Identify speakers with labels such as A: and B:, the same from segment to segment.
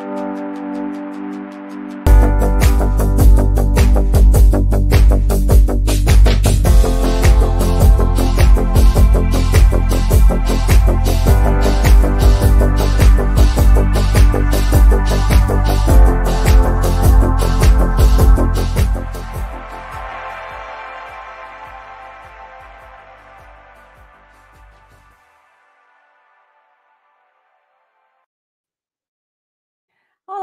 A: Thank you.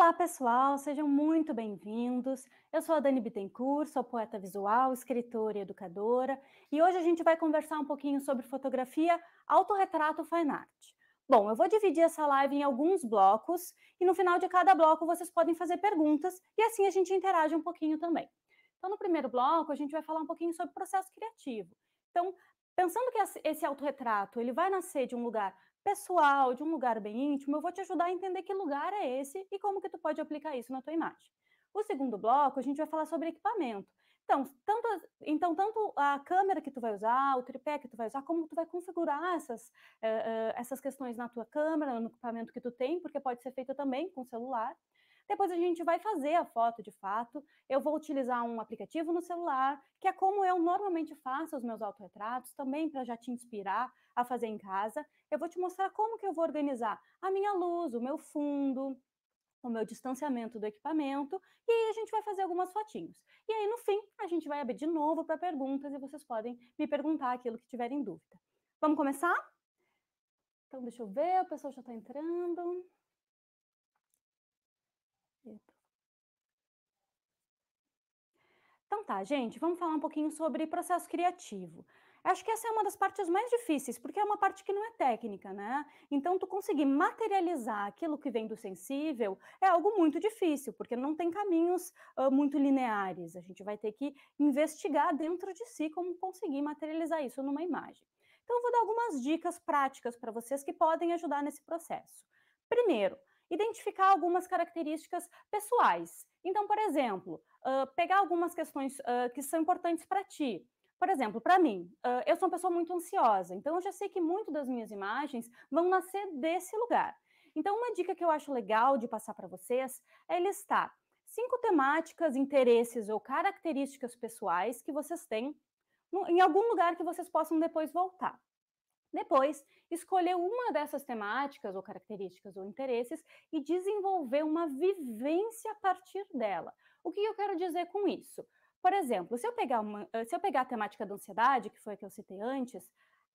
A: Olá, pessoal, sejam muito bem-vindos. Eu sou a Dani Bittencourt, sou poeta visual, escritora e educadora, e hoje a gente vai conversar um pouquinho sobre fotografia, autorretrato fine art. Bom, eu vou dividir essa live em alguns blocos, e no final de cada bloco vocês podem fazer perguntas, e assim a gente interage um pouquinho também. Então, no primeiro bloco, a gente vai falar um pouquinho sobre processo criativo. Então, pensando que esse autorretrato ele vai nascer de um lugar pessoal, de um lugar bem íntimo, eu vou te ajudar a entender que lugar é esse e como que tu pode aplicar isso na tua imagem. O segundo bloco, a gente vai falar sobre equipamento. Então, tanto, a, então, tanto a câmera que tu vai usar, o tripé que tu vai usar, como tu vai configurar essas, uh, uh, essas questões na tua câmera, no equipamento que tu tem, porque pode ser feita também com celular. Depois a gente vai fazer a foto de fato. Eu vou utilizar um aplicativo no celular, que é como eu normalmente faço os meus autorretratos, também para já te inspirar a fazer em casa. Eu vou te mostrar como que eu vou organizar a minha luz, o meu fundo, o meu distanciamento do equipamento, e aí a gente vai fazer algumas fotinhos. E aí, no fim, a gente vai abrir de novo para perguntas e vocês podem me perguntar aquilo que tiverem dúvida. Vamos começar? Então, deixa eu ver, o pessoal já está entrando. Então tá, gente, vamos falar um pouquinho sobre processo criativo. Acho que essa é uma das partes mais difíceis, porque é uma parte que não é técnica, né? Então, tu conseguir materializar aquilo que vem do sensível é algo muito difícil, porque não tem caminhos uh, muito lineares. A gente vai ter que investigar dentro de si como conseguir materializar isso numa imagem. Então, eu vou dar algumas dicas práticas para vocês que podem ajudar nesse processo. Primeiro, identificar algumas características pessoais. Então, por exemplo, uh, pegar algumas questões uh, que são importantes para ti. Por exemplo, para mim, uh, eu sou uma pessoa muito ansiosa, então eu já sei que muito das minhas imagens vão nascer desse lugar. Então, uma dica que eu acho legal de passar para vocês é listar cinco temáticas, interesses ou características pessoais que vocês têm em algum lugar que vocês possam depois voltar. Depois, escolher uma dessas temáticas ou características ou interesses e desenvolver uma vivência a partir dela. O que eu quero dizer com isso? Por exemplo, se eu pegar, uma, eh, se eu pegar a temática da ansiedade, que foi a que eu citei antes,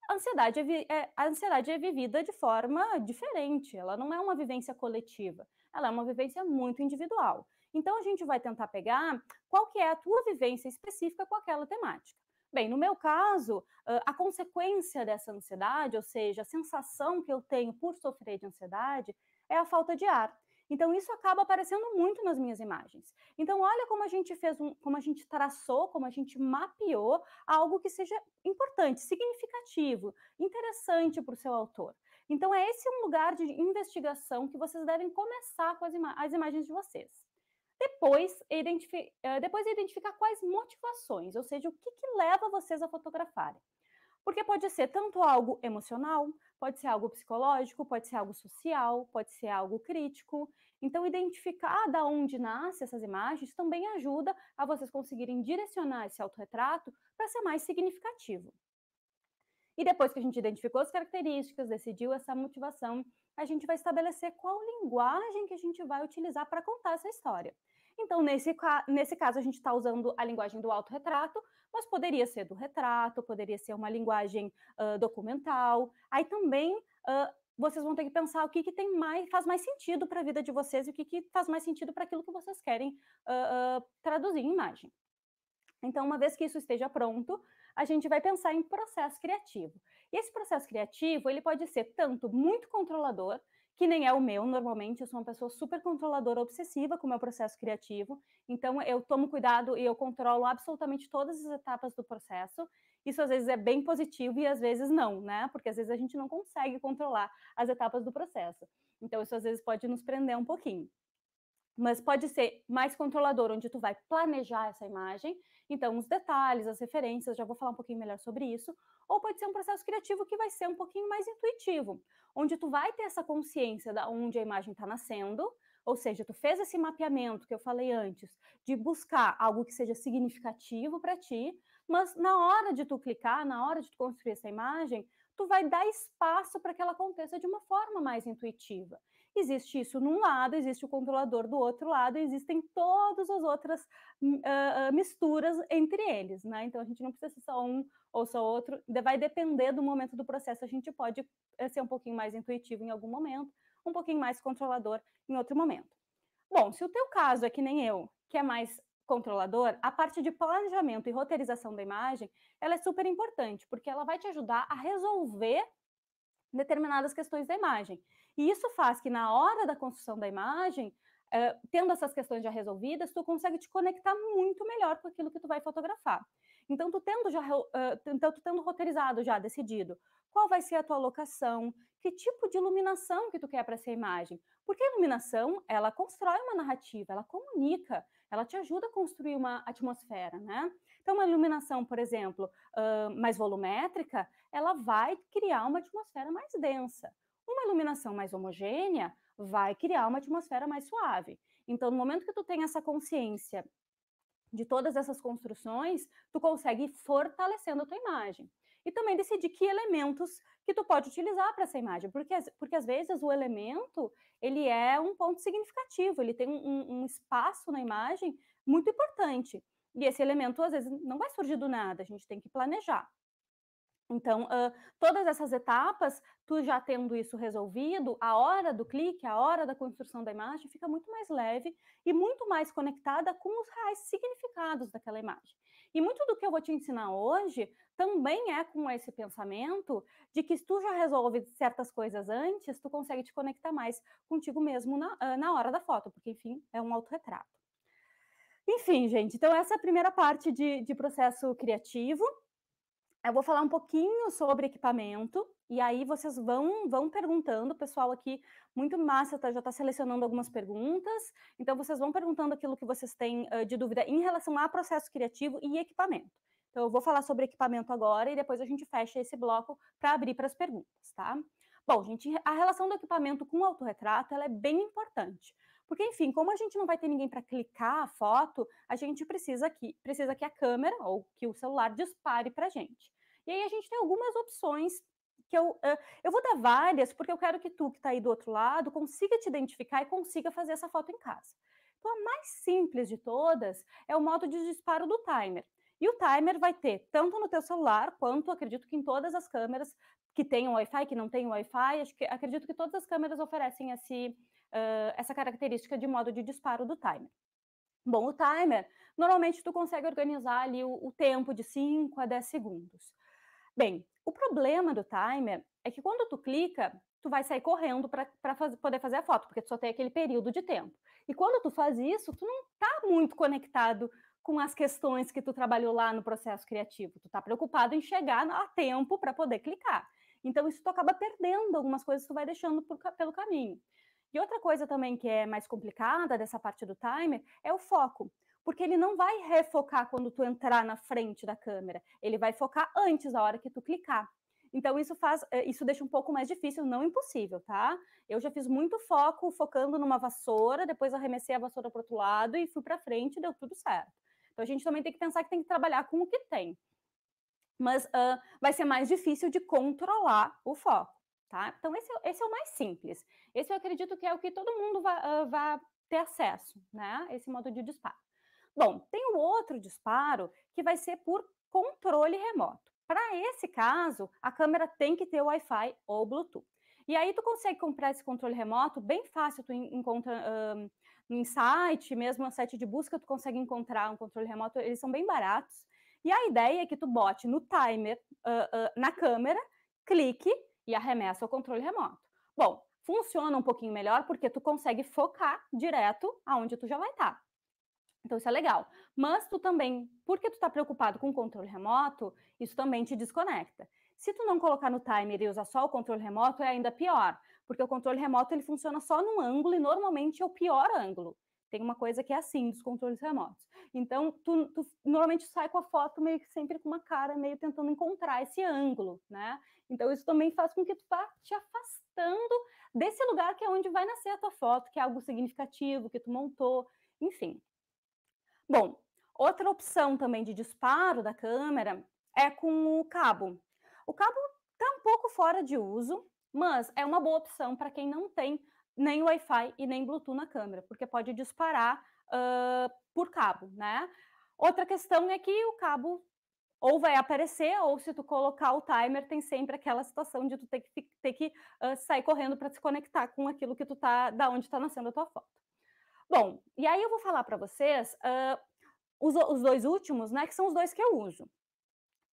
A: a ansiedade é, é, a ansiedade é vivida de forma diferente, ela não é uma vivência coletiva, ela é uma vivência muito individual. Então, a gente vai tentar pegar qual que é a tua vivência específica com aquela temática. Bem, no meu caso, a consequência dessa ansiedade, ou seja, a sensação que eu tenho por sofrer de ansiedade, é a falta de ar. Então isso acaba aparecendo muito nas minhas imagens. Então olha como a gente fez um, como a gente traçou, como a gente mapeou algo que seja importante, significativo, interessante para o seu autor. Então é esse um lugar de investigação que vocês devem começar com as, ima as imagens de vocês. Depois, identifi eh, depois identificar quais motivações, ou seja, o que, que leva vocês a fotografarem. Porque pode ser tanto algo emocional, pode ser algo psicológico, pode ser algo social, pode ser algo crítico. Então, identificar de onde nasce essas imagens também ajuda a vocês conseguirem direcionar esse autorretrato para ser mais significativo. E depois que a gente identificou as características, decidiu essa motivação, a gente vai estabelecer qual linguagem que a gente vai utilizar para contar essa história. Então, nesse, nesse caso, a gente está usando a linguagem do autorretrato, mas poderia ser do retrato, poderia ser uma linguagem uh, documental. Aí também uh, vocês vão ter que pensar o que, que tem mais, faz mais sentido para a vida de vocês e o que, que faz mais sentido para aquilo que vocês querem uh, traduzir em imagem. Então, uma vez que isso esteja pronto, a gente vai pensar em processo criativo. E esse processo criativo, ele pode ser tanto muito controlador, que nem é o meu normalmente. Eu sou uma pessoa super controladora, obsessiva com o meu processo criativo. Então, eu tomo cuidado e eu controlo absolutamente todas as etapas do processo. Isso às vezes é bem positivo e às vezes não, né? Porque às vezes a gente não consegue controlar as etapas do processo. Então, isso às vezes pode nos prender um pouquinho mas pode ser mais controlador, onde tu vai planejar essa imagem, então os detalhes, as referências, já vou falar um pouquinho melhor sobre isso, ou pode ser um processo criativo que vai ser um pouquinho mais intuitivo, onde tu vai ter essa consciência da onde a imagem está nascendo, ou seja, tu fez esse mapeamento que eu falei antes, de buscar algo que seja significativo para ti, mas na hora de tu clicar, na hora de tu construir essa imagem, tu vai dar espaço para que ela aconteça de uma forma mais intuitiva. Existe isso num lado, existe o controlador do outro lado, existem todas as outras uh, misturas entre eles, né? Então a gente não precisa ser só um ou só outro, vai depender do momento do processo, a gente pode eh, ser um pouquinho mais intuitivo em algum momento, um pouquinho mais controlador em outro momento. Bom, se o teu caso é que nem eu, que é mais controlador, a parte de planejamento e roteirização da imagem, ela é super importante, porque ela vai te ajudar a resolver determinadas questões da imagem. E isso faz que na hora da construção da imagem, eh, tendo essas questões já resolvidas, tu consegue te conectar muito melhor com aquilo que tu vai fotografar. Então, tu tendo já, uh, então, tu tendo roteirizado já, decidido qual vai ser a tua locação, que tipo de iluminação que tu quer para essa imagem. Porque a iluminação, ela constrói uma narrativa, ela comunica, ela te ajuda a construir uma atmosfera, né? Então, uma iluminação, por exemplo, uh, mais volumétrica, ela vai criar uma atmosfera mais densa iluminação mais homogênea, vai criar uma atmosfera mais suave. Então, no momento que tu tem essa consciência de todas essas construções, tu consegue ir fortalecendo a tua imagem. E também decidir que elementos que tu pode utilizar para essa imagem, porque, porque às vezes o elemento, ele é um ponto significativo, ele tem um, um espaço na imagem muito importante. E esse elemento, às vezes, não vai surgir do nada, a gente tem que planejar. Então, uh, todas essas etapas, tu já tendo isso resolvido, a hora do clique, a hora da construção da imagem fica muito mais leve e muito mais conectada com os reais significados daquela imagem. E muito do que eu vou te ensinar hoje também é com esse pensamento de que se tu já resolve certas coisas antes, tu consegue te conectar mais contigo mesmo na, uh, na hora da foto, porque, enfim, é um autorretrato. Enfim, gente, então essa é a primeira parte de, de processo criativo eu vou falar um pouquinho sobre equipamento e aí vocês vão vão perguntando, o pessoal aqui muito massa, tá, já está selecionando algumas perguntas. Então vocês vão perguntando aquilo que vocês têm uh, de dúvida em relação a processo criativo e equipamento. Então eu vou falar sobre equipamento agora e depois a gente fecha esse bloco para abrir para as perguntas, tá? Bom, gente, a relação do equipamento com o autorretrato ela é bem importante. Porque, enfim, como a gente não vai ter ninguém para clicar a foto, a gente precisa que, precisa que a câmera ou que o celular dispare para a gente. E aí a gente tem algumas opções que eu, eu vou dar várias, porque eu quero que tu, que está aí do outro lado, consiga te identificar e consiga fazer essa foto em casa. Então, a mais simples de todas é o modo de disparo do timer. E o timer vai ter tanto no teu celular quanto acredito que em todas as câmeras que tenham Wi-Fi, que não tenham Wi-Fi, acredito que todas as câmeras oferecem esse uh, essa característica de modo de disparo do timer. Bom, o timer, normalmente tu consegue organizar ali o, o tempo de 5 a 10 segundos. Bem, o problema do timer é que quando tu clica, tu vai sair correndo para faz, poder fazer a foto, porque tu só tem aquele período de tempo. E quando tu faz isso, tu não está muito conectado com as questões que tu trabalhou lá no processo criativo. Tu está preocupado em chegar a tempo para poder clicar. Então, isso tu acaba perdendo algumas coisas que tu vai deixando por, pelo caminho. E outra coisa também que é mais complicada dessa parte do timer é o foco porque ele não vai refocar quando tu entrar na frente da câmera, ele vai focar antes da hora que tu clicar. Então isso faz, eh, isso deixa um pouco mais difícil, não impossível, tá? Eu já fiz muito foco focando numa vassoura, depois arremessei a vassoura para outro lado e fui para frente, deu tudo certo. Então a gente também tem que pensar que tem que trabalhar com o que tem, mas uh, vai ser mais difícil de controlar o foco tá? Então, esse, é esse é o mais simples. Esse eu acredito que é o que todo mundo vai, ah, ter acesso, né? Esse modo de disparo. Bom, tem o outro disparo que vai ser por controle remoto. Para esse caso, a câmera tem que ter Wi-Fi ou Bluetooth. E aí tu consegue comprar esse controle remoto bem fácil, tu encontra um, em site, mesmo no site de busca, tu consegue encontrar um controle remoto, eles são bem baratos. E a ideia é que tu bote no timer, uh, uh, na câmera, clique, e arremessa ao controle remoto. Bom, funciona um pouquinho melhor porque tu consegue focar direto aonde tu já vai estar. Tá. Então isso é legal. Mas tu também, porque tu está preocupado com o controle remoto, isso também te desconecta. Se tu não colocar no timer e usar só o controle remoto, é ainda pior, porque o controle remoto ele funciona só num ângulo e normalmente é o pior ângulo. Tem uma coisa que é assim, dos controles remotos. Então, tu, tu normalmente sai com a foto meio que sempre com uma cara, meio tentando encontrar esse ângulo, né? Então, isso também faz com que tu vá te afastando desse lugar que é onde vai nascer a tua foto, que é algo significativo, que tu montou, enfim. Bom, outra opção também de disparo da câmera é com o cabo. O cabo está um pouco fora de uso, mas é uma boa opção para quem não tem nem Wi-Fi e nem Bluetooth na câmera, porque pode disparar uh, por cabo, né? Outra questão é que o cabo ou vai aparecer, ou se tu colocar o timer, tem sempre aquela situação de tu ter que, ter que uh, sair correndo para se conectar com aquilo que tu tá, da onde está nascendo a tua foto. Bom, e aí eu vou falar para vocês uh, os, os dois últimos, né, que são os dois que eu uso.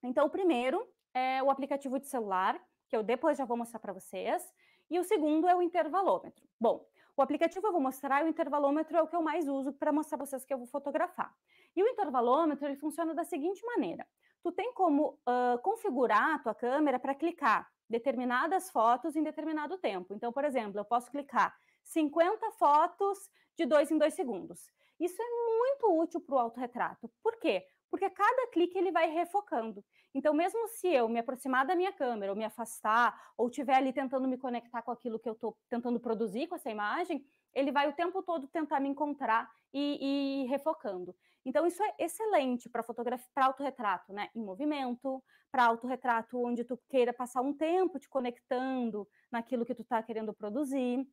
A: Então, o primeiro é o aplicativo de celular, que eu depois já vou mostrar para vocês, e o segundo é o intervalômetro. Bom, o aplicativo eu vou mostrar, e o intervalômetro é o que eu mais uso para mostrar para vocês que eu vou fotografar. E o intervalômetro ele funciona da seguinte maneira: tu tem como uh, configurar a tua câmera para clicar determinadas fotos em determinado tempo. Então, por exemplo, eu posso clicar 50 fotos de 2 em 2 segundos. Isso é muito útil para o autorretrato. Por quê? Porque cada clique ele vai refocando. Então, mesmo se eu me aproximar da minha câmera, ou me afastar, ou estiver ali tentando me conectar com aquilo que eu estou tentando produzir com essa imagem, ele vai o tempo todo tentar me encontrar e, e refocando. Então, isso é excelente para fotografia, para autorretrato, né? Em movimento, para autorretrato onde tu queira passar um tempo te conectando naquilo que tu está querendo produzir.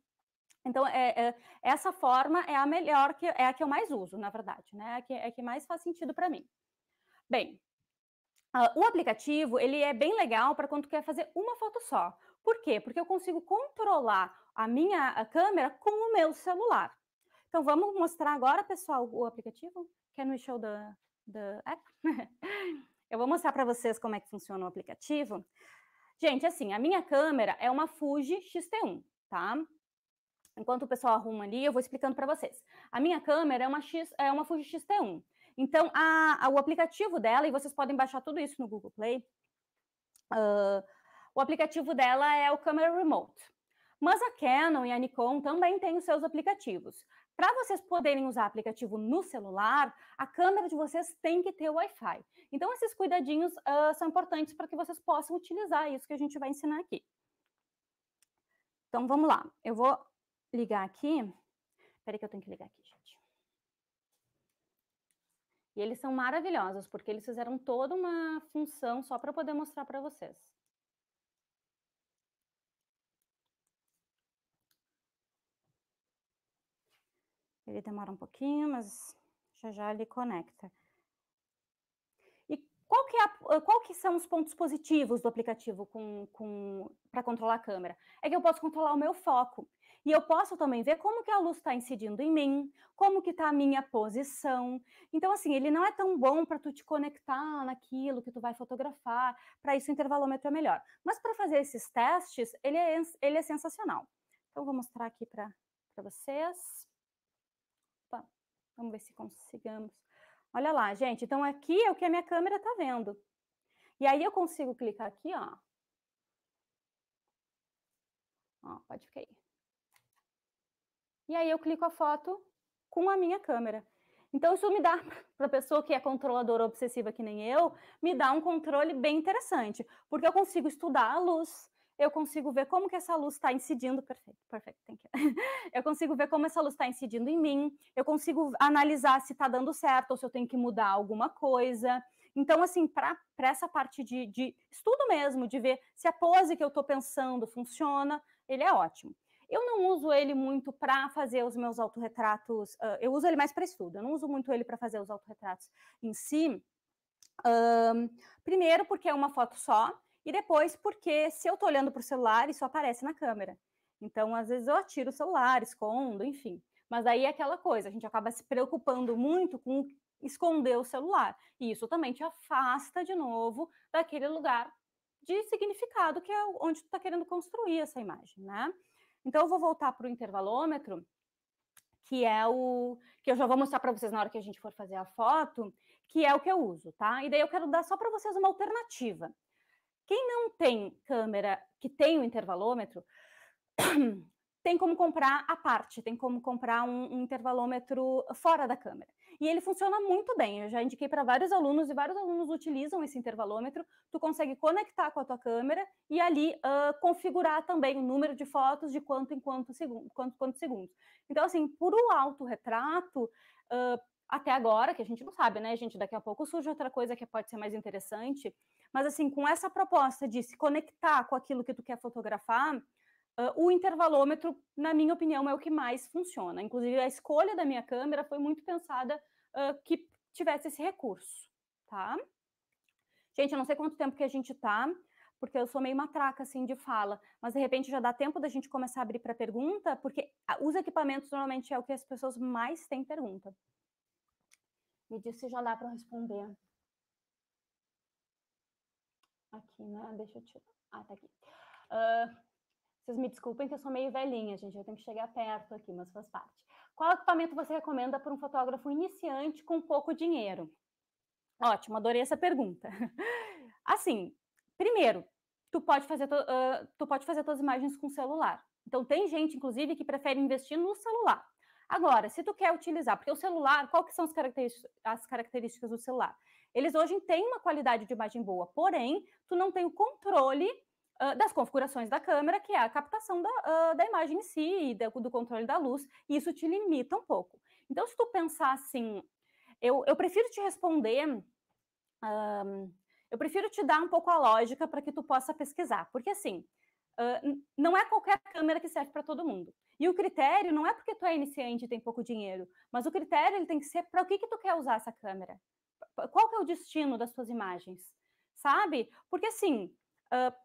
A: Então, é, é, essa forma é a melhor, que é a que eu mais uso, na verdade, né? É a que, é a que mais faz sentido para mim. Bem, Uh, o aplicativo ele é bem legal para quando quer fazer uma foto só. Por quê? Porque eu consigo controlar a minha a câmera com o meu celular. Então vamos mostrar agora, pessoal, o aplicativo. Quer é no show da da app? eu vou mostrar para vocês como é que funciona o aplicativo. Gente, assim, a minha câmera é uma Fuji X-T1, tá? Enquanto o pessoal arruma ali, eu vou explicando para vocês. A minha câmera é uma X, é uma Fuji X-T1. Então, a, a, o aplicativo dela, e vocês podem baixar tudo isso no Google Play, uh, o aplicativo dela é o Camera Remote. Mas a Canon e a Nikon também têm os seus aplicativos. Para vocês poderem usar aplicativo no celular, a câmera de vocês tem que ter Wi-Fi. Então, esses cuidadinhos uh, são importantes para que vocês possam utilizar isso que a gente vai ensinar aqui. Então, vamos lá. Eu vou ligar aqui. Espera que eu tenho que ligar aqui. E eles são maravilhosos, porque eles fizeram toda uma função só para poder mostrar para vocês. Ele demora um pouquinho, mas já já ele conecta. E qual que, é a, eh, qual que são os pontos positivos do aplicativo com, com, para controlar a câmera? É que eu posso controlar o meu foco. E eu posso também ver como que a luz está incidindo em mim, como que está a minha posição. Então, assim, ele não é tão bom para tu te conectar naquilo que tu vai fotografar. Para isso, o intervalômetro é melhor. Mas para fazer esses testes, ele é, ele é sensacional. Então, vou mostrar aqui para vocês. Opa, vamos ver se consigamos. Olha lá, gente. Então, aqui é o que a minha câmera está vendo. E aí, eu consigo clicar aqui, ó. Ó, pode ficar aí e aí eu clico a foto com a minha câmera. Então, isso me dá, para a pessoa que é controladora obsessiva que nem eu, me dá um controle bem interessante, porque eu consigo estudar a luz, eu consigo ver como que essa luz está incidindo, perfeito, perfeito, thank you. eu consigo ver como essa luz está incidindo em mim, eu consigo analisar se está dando certo ou se eu tenho que mudar alguma coisa. Então, assim, para essa parte de, de estudo mesmo, de ver se a pose que eu estou pensando funciona, ele é ótimo. Eu não uso ele muito para fazer os meus autorretratos, uh, eu uso ele mais para estudo, eu não uso muito ele para fazer os autorretratos em si. Um, primeiro, porque é uma foto só, e depois, porque se eu estou olhando para o celular, isso aparece na câmera. Então, às vezes, eu atiro o celular, escondo, enfim. Mas aí é aquela coisa, a gente acaba se preocupando muito com esconder o celular. E isso também te afasta de novo daquele lugar de significado que é onde tu está querendo construir essa imagem, né? Então, eu vou voltar para o intervalômetro, que é o que eu já vou mostrar para vocês na hora que a gente for fazer a foto, que é o que eu uso, tá? E daí eu quero dar só para vocês uma alternativa. Quem não tem câmera que tem o intervalômetro, tem como comprar a parte, tem como comprar um, um intervalômetro fora da câmera. E ele funciona muito bem. Eu já indiquei para vários alunos e vários alunos utilizam esse intervalômetro. Tu consegue conectar com a tua câmera e ali uh, configurar também o número de fotos de quanto em quanto, segundo, quanto, segundos. Então, assim, por um autorretrato, uh, até agora, que a gente não sabe, né, gente? Daqui a pouco surge outra coisa que pode ser mais interessante. Mas, assim, com essa proposta de se conectar com aquilo que tu quer fotografar, Uh, o intervalômetro, na minha opinião, é o que mais funciona. Inclusive, a escolha da minha câmera foi muito pensada uh, que tivesse esse recurso, tá? Gente, eu não sei quanto tempo que a gente tá, porque eu sou meio matraca, assim, de fala, mas de repente já dá tempo da gente começar a abrir para pergunta, porque os equipamentos normalmente é o que as pessoas mais têm pergunta. Me diz se já dá para responder. Aqui, né? Deixa eu tirar. Ah, tá aqui. Uh, vocês me desculpem que eu sou meio velhinha, gente, eu tenho que chegar perto aqui, mas faz parte. Qual equipamento você recomenda para um fotógrafo iniciante com pouco dinheiro? Ótimo, adorei essa pergunta. Assim, primeiro, tu pode fazer, uh, tu pode fazer as imagens com celular. Então, tem gente, inclusive, que prefere investir no celular. Agora, se tu quer utilizar, porque o celular, qual que são as características, as características do celular? Eles hoje têm uma qualidade de imagem boa, porém, tu não tem o controle das configurações da câmera, que é a captação da, uh, da imagem em si e da, do controle da luz, e isso te limita um pouco. Então, se tu pensar assim, eu, eu prefiro te responder. Um, eu prefiro te dar um pouco a lógica para que tu possa pesquisar, porque assim, uh, não é qualquer câmera que serve para todo mundo. E o critério não é porque tu é iniciante e tem pouco dinheiro, mas o critério ele tem que ser para o que, que tu quer usar essa câmera. Qual que é o destino das tuas imagens, sabe? Porque assim, uh,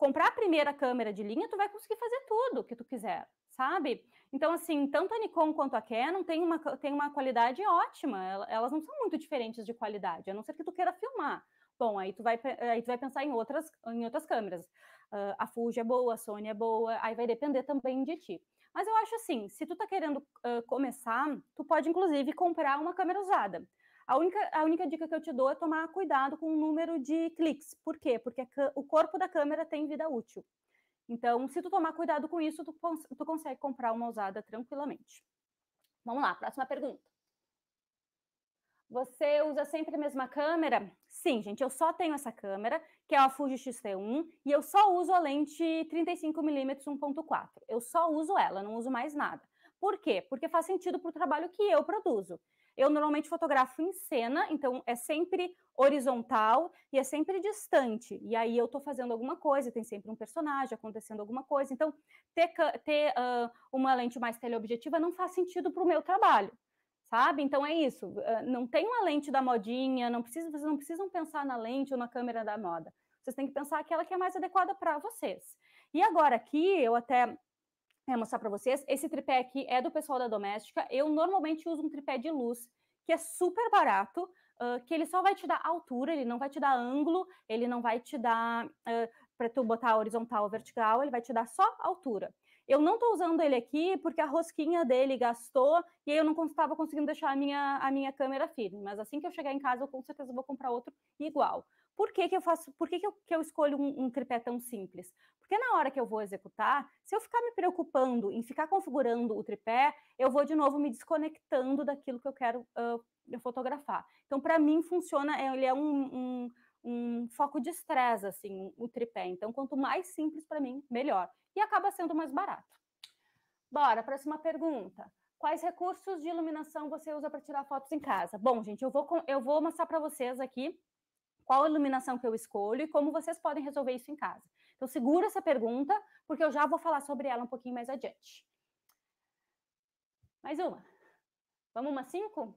A: comprar a primeira câmera de linha, tu vai conseguir fazer tudo que tu quiser, sabe? Então, assim, tanto a Nikon quanto a Canon tem uma, tem uma qualidade ótima, elas não são muito diferentes de qualidade, a não ser que tu queira filmar. Bom, aí tu vai, aí tu vai pensar em outras, em outras câmeras. Uh, a Fuji é boa, a Sony é boa, aí vai depender também de ti. Mas eu acho assim, se tu tá querendo uh, começar, tu pode inclusive comprar uma câmera usada. A única, a única dica que eu te dou é tomar cuidado com o número de cliques. Por quê? Porque o corpo da câmera tem vida útil. Então, se tu tomar cuidado com isso, tu, tu consegue comprar uma usada tranquilamente. Vamos lá, próxima pergunta. Você usa sempre a mesma câmera? Sim, gente, eu só tenho essa câmera, que é a Fuji X-T1, e eu só uso a lente 35mm 1.4. Eu só uso ela, não uso mais nada. Por quê? Porque faz sentido para o trabalho que eu produzo. Eu normalmente fotografo em cena, então é sempre horizontal e é sempre distante. E aí eu estou fazendo alguma coisa, tem sempre um personagem acontecendo alguma coisa. Então, ter, ter uh, uma lente mais teleobjetiva não faz sentido para o meu trabalho sabe? Então é isso. Não tem uma lente da modinha, não precisa, vocês não precisam pensar na lente ou na câmera da moda. Vocês têm que pensar aquela que é mais adequada para vocês. E agora aqui eu até é, mostrar para vocês. Esse tripé aqui é do pessoal da Doméstica. Eu normalmente uso um tripé de luz, que é super barato, uh, que ele só vai te dar altura, ele não vai te dar ângulo, ele não vai te dar uh, para tu botar horizontal ou vertical, ele vai te dar só altura eu não estou usando ele aqui porque a rosquinha dele gastou e eu não estava conseguindo deixar a minha, a minha câmera firme. Mas assim que eu chegar em casa, eu com certeza vou comprar outro igual. Por que, que eu faço? Por que, que, eu, que eu escolho um, um tripé tão simples? Porque na hora que eu vou executar, se eu ficar me preocupando em ficar configurando o tripé, eu vou de novo me desconectando daquilo que eu quero uh, fotografar. Então, para mim, funciona, é, ele é um, um um foco de estresse, assim, o tripé. Então, quanto mais simples para mim, melhor e acaba sendo mais barato. Bora, próxima pergunta. Quais recursos de iluminação você usa para tirar fotos em casa? Bom, gente, eu vou, eu vou mostrar para vocês aqui qual iluminação que eu escolho e como vocês podem resolver isso em casa. Então, segura essa pergunta, porque eu já vou falar sobre ela um pouquinho mais adiante. Mais uma. Vamos uma cinco?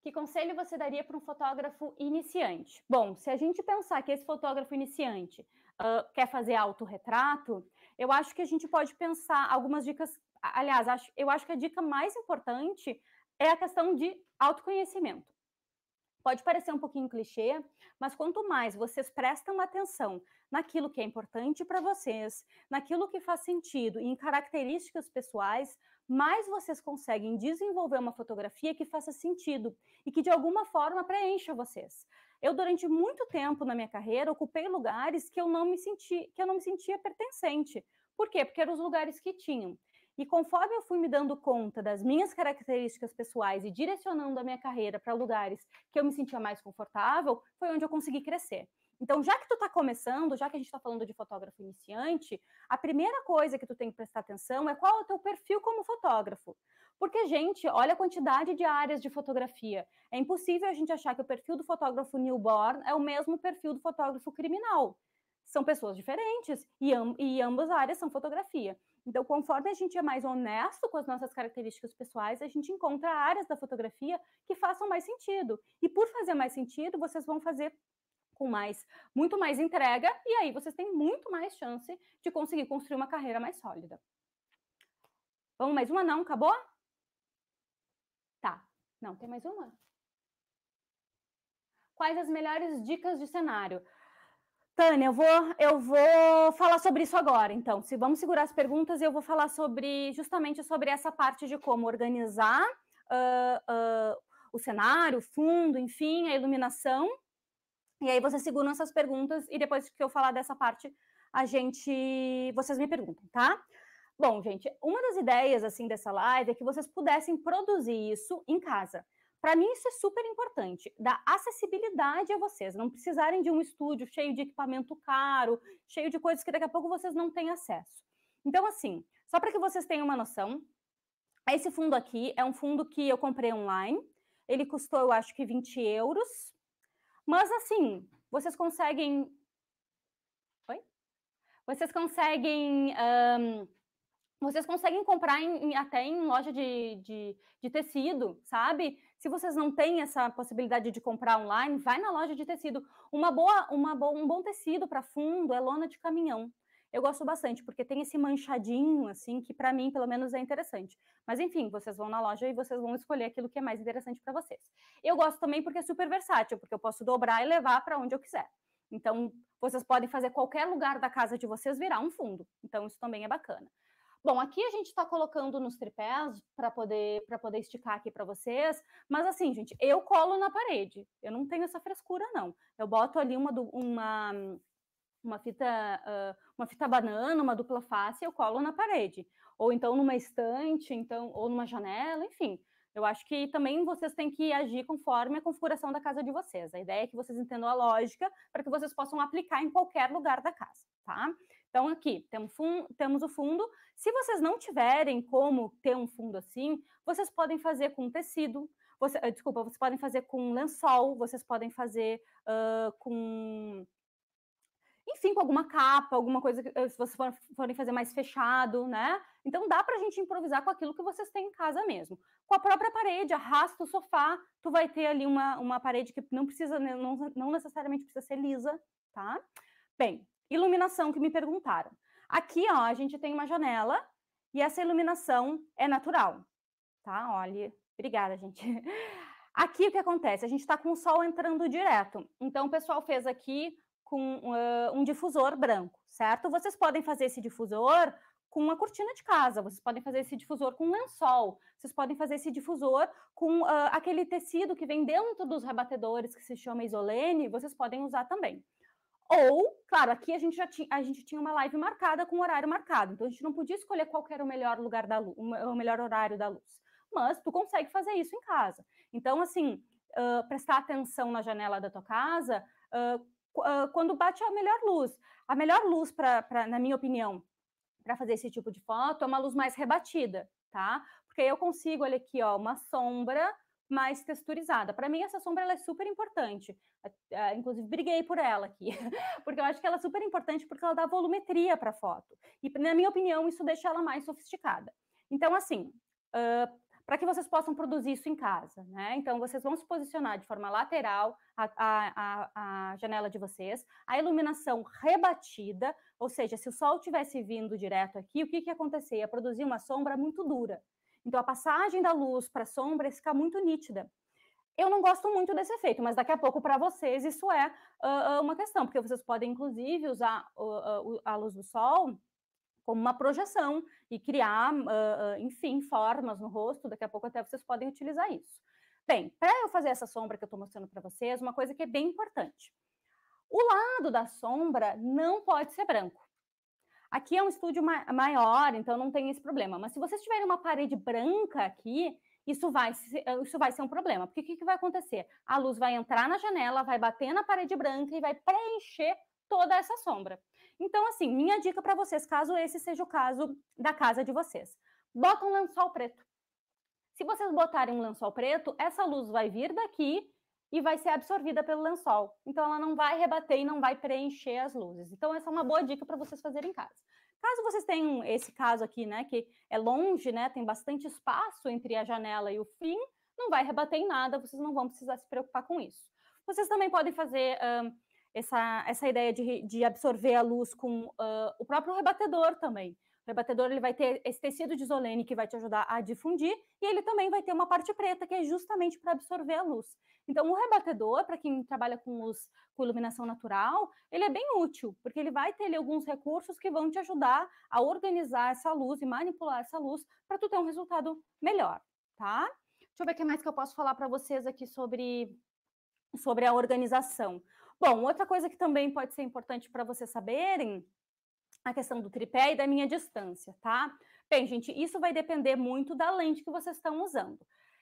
A: Que conselho você daria para um fotógrafo iniciante? Bom, se a gente pensar que esse fotógrafo iniciante uh, quer fazer autorretrato, eu acho que a gente pode pensar algumas dicas. Aliás, acho, eu acho que a dica mais importante é a questão de autoconhecimento. Pode parecer um pouquinho clichê, mas quanto mais vocês prestam atenção naquilo que é importante para vocês, naquilo que faz sentido, em características pessoais, mais vocês conseguem desenvolver uma fotografia que faça sentido e que de alguma forma preencha vocês. Eu durante muito tempo na minha carreira ocupei lugares que eu não me senti, que eu não me sentia pertencente. Por quê? Porque eram os lugares que tinham. E conforme eu fui me dando conta das minhas características pessoais e direcionando a minha carreira para lugares que eu me sentia mais confortável, foi onde eu consegui crescer. Então, já que tu está começando, já que a gente está falando de fotógrafo iniciante, a primeira coisa que tu tem que prestar atenção é qual é o teu perfil como fotógrafo. Porque, gente, olha a quantidade de áreas de fotografia. É impossível a gente achar que o perfil do fotógrafo newborn é o mesmo perfil do fotógrafo criminal. São pessoas diferentes e, amb e ambas áreas são fotografia. Então, conforme a gente é mais honesto com as nossas características pessoais, a gente encontra áreas da fotografia que façam mais sentido. E por fazer mais sentido, vocês vão fazer com mais, muito mais entrega, e aí vocês têm muito mais chance de conseguir construir uma carreira mais sólida. Vamos mais uma, não? Acabou? Não, tem mais uma? Quais as melhores dicas de cenário? Tânia, eu vou, eu vou falar sobre isso agora, então. Se vamos segurar as perguntas, eu vou falar sobre justamente sobre essa parte de como organizar uh, uh, o cenário, o fundo, enfim, a iluminação. E aí vocês seguram essas perguntas e depois que eu falar dessa parte, a gente, vocês me perguntam, tá? Bom, gente, uma das ideias assim dessa live é que vocês pudessem produzir isso em casa. Para mim isso é super importante, dar acessibilidade a vocês, não precisarem de um estúdio cheio de equipamento caro, cheio de coisas que daqui a pouco vocês não têm acesso. Então assim, só para que vocês tenham uma noção, esse fundo aqui é um fundo que eu comprei online, ele custou eu acho que 20 euros, mas assim, vocês conseguem vocês conseguem um, vocês conseguem comprar em, em, até em loja de, de, de, tecido, sabe? Se vocês não têm essa possibilidade de comprar online, vai na loja de tecido. Uma boa, uma bo um bom tecido para fundo é lona de caminhão. Eu gosto bastante, porque tem esse manchadinho, assim, que para mim, pelo menos, é interessante. Mas, enfim, vocês vão na loja e vocês vão escolher aquilo que é mais interessante para vocês. Eu gosto também porque é super versátil, porque eu posso dobrar e levar para onde eu quiser. Então, vocês podem fazer qualquer lugar da casa de vocês virar um fundo. Então, isso também é bacana. Bom, aqui a gente está colocando nos tripés para poder para poder esticar aqui para vocês, mas assim, gente, eu colo na parede. Eu não tenho essa frescura não. Eu boto ali uma uma uma fita, uma fita banana, uma dupla face, eu colo na parede, ou então numa estante, então ou numa janela, enfim. Eu acho que também vocês têm que agir conforme a configuração da casa de vocês. A ideia é que vocês entendam a lógica para que vocês possam aplicar em qualquer lugar da casa, tá? Então, aqui temos, o fundo. Se vocês não tiverem como ter um fundo assim, vocês podem fazer com tecido, você, eh, desculpa, vocês podem fazer com lençol, vocês podem fazer uh, com. Enfim, com alguma capa, alguma coisa que eh, se vocês forem fazer mais fechado, né? Então dá para a gente improvisar com aquilo que vocês têm em casa mesmo. Com a própria parede, arrasta o sofá, tu vai ter ali uma, uma parede que não precisa, né, não, não necessariamente precisa ser lisa, tá? Bem, Iluminação que me perguntaram. Aqui, ó, a gente tem uma janela e essa iluminação é natural, tá? Olha, obrigada, gente. Aqui o que acontece? A gente está com o sol entrando direto. Então, o pessoal fez aqui com uh, um difusor branco, certo? Vocês podem fazer esse difusor com uma cortina de casa, vocês podem fazer esse difusor com um lençol, vocês podem fazer esse difusor com uh, aquele tecido que vem dentro dos rebatedores que se chama isolene, vocês podem usar também. Ou, claro, aqui a gente já tinha, a gente tinha uma live marcada com um horário marcado, então a gente não podia escolher qual era o melhor lugar da luz, o melhor horário da luz. Mas tu consegue fazer isso em casa. Então, assim, uh, prestar atenção na janela da tua casa uh, uh, quando bate a melhor luz. A melhor luz, pra, pra na minha opinião, para fazer esse tipo de foto é uma luz mais rebatida, tá? Porque eu consigo, olha aqui, ó, uma sombra mais texturizada. Para mim, essa sombra é super importante. Eh, inclusive, briguei por ela aqui, porque eu acho que ela é super importante porque ela dá volumetria para a foto. E, na minha opinião, isso deixa ela mais sofisticada. Então, assim, uh, para que vocês possam produzir isso em casa, né? Então, vocês vão se posicionar de forma lateral à, janela de vocês, a iluminação rebatida, ou seja, se o sol tivesse vindo direto aqui, o que, que ia acontecer? Ia produzir uma sombra muito dura. Então, a passagem da luz para a sombra fica muito nítida. Eu não gosto muito desse efeito, mas daqui a pouco para vocês isso é uh, uma questão, porque vocês podem, inclusive, usar uh, a luz do sol como uma projeção e criar, uh, enfim, formas no rosto. Daqui a pouco até vocês podem utilizar isso. Bem, para eu fazer essa sombra que eu estou mostrando para vocês, uma coisa que é bem importante. O lado da sombra não pode ser branco. Aqui é um estúdio ma maior, então não tem esse problema. Mas se vocês tiverem uma parede branca aqui, isso vai, isso vai ser um problema. Porque o que, que vai acontecer? A luz vai entrar na janela, vai bater na parede branca e vai preencher toda essa sombra. Então, assim, minha dica para vocês, caso esse seja o caso da casa de vocês, bota um lençol preto. Se vocês botarem um lençol preto, essa luz vai vir daqui e vai ser absorvida pelo lençol. Então ela não vai rebater e não vai preencher as luzes. Então essa é uma boa dica para vocês fazerem em casa. Caso vocês tenham esse caso aqui, né, que é longe, né, tem bastante espaço entre a janela e o fim, não vai rebater em nada, vocês não vão precisar se preocupar com isso. Vocês também podem fazer essa, essa ideia de, de absorver a luz com uh, o próprio rebatedor também. O rebatedor ele vai ter esse tecido de isolene que vai te ajudar a difundir e ele também vai ter uma parte preta que é justamente para absorver a luz. Então, o rebatedor, para quem trabalha com luz com iluminação natural, ele é bem útil, porque ele vai ter ali, alguns recursos que vão te ajudar a organizar essa luz e manipular essa luz para tu ter um resultado melhor, tá? Deixa eu ver o que mais que eu posso falar para vocês aqui sobre sobre a organização. Bom, outra coisa que também pode ser importante para vocês saberem a questão do tripé e da minha distância, tá? Bem, gente, isso vai depender muito da lente que vocês estão usando.